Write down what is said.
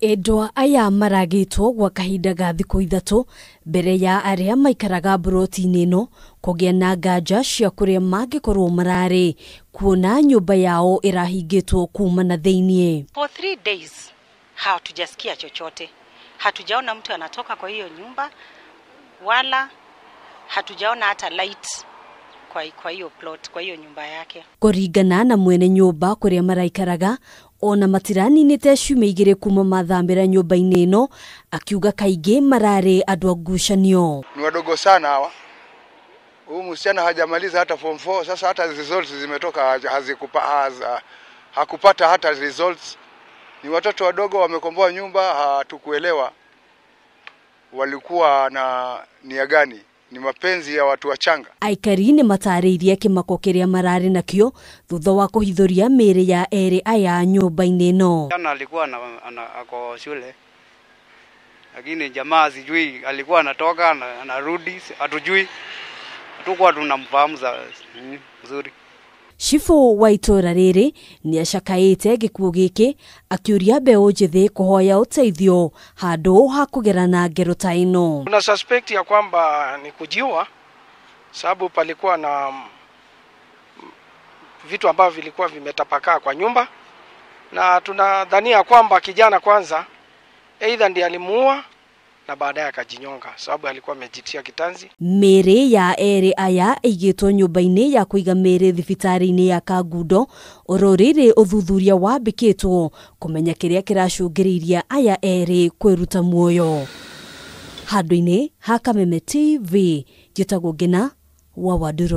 endwa aya maragitwo gwa kahinda ga thikå ithatå mbere ya arĩa maikaraga mburoti-inĩ ĩno kũgĩa na nganja cia kũrĩa mangĩkorũo mararĩ kuona nyũmba yao ĩrahingĩtwo kuma na thĩiniĩ hatujasikia chochote hatujaona mtu anatoka kwa hiyo nyumba wala hatujaona hata light kwa, kwa hiyo plot kwa hiyo nyumba yake. Kũringana na mwene nyũmba kũrĩa maraikaraga ona matiraninite ciumia igĩrĩ kuma mathambĩra nyũmba-inĩ ĩno akiuga kaingĩ mararä andå a nä ni wadogo sana hawa huu msichana hajamaliza hata form 4 sasa hata results zimetoka hazikupa haza, hakupata hata results ni watoto wadogo wamekomboa nyumba hatukuelewa walikuwa na nia gani ni mapenzi ya watu wachanga aikari nä matarä kimako kä rä a mararä nakio thutha wa kå hithå ya erä aya nyũmba-inĩ no jana alikuwa na, ana, ako shule lakini jamaa sijui alikuwa anatoka anarudi hatujui hatukuwa tunamfahamu hmm, mzuri mm, Cibu wa itũra rĩrĩ nĩ acakaĩte gĩkuũ gĩkĩ akĩũria mbeũ njĩthĩ kũhoya ũteithio handũ ha kũgera na ngero ta ĩno. Kuna suspect ya kwamba ni kujiwa, sababu palikuwa na vitu ambavyo vilikuwa vimetapakaa kwa nyumba, na tunadhania kwamba kijana kwanza, aidha ndiye alimuua na baadaye akajinyonga sababu alikuwa amejitia kitanzi. mere ya ere aya ĩigĩtwo nyũmba-inĩ ya kuiga mere thibitari inĩ ya Kangundo ũrũrĩrĩ ũthuthuria wambĩkĩtwo kumenya kiria kĩracũngĩrĩirie aya erĩ kwĩruta muoyo. Handũ-inĩ hakameme TV, njĩtagwo Ngĩna wa Wandũrũ.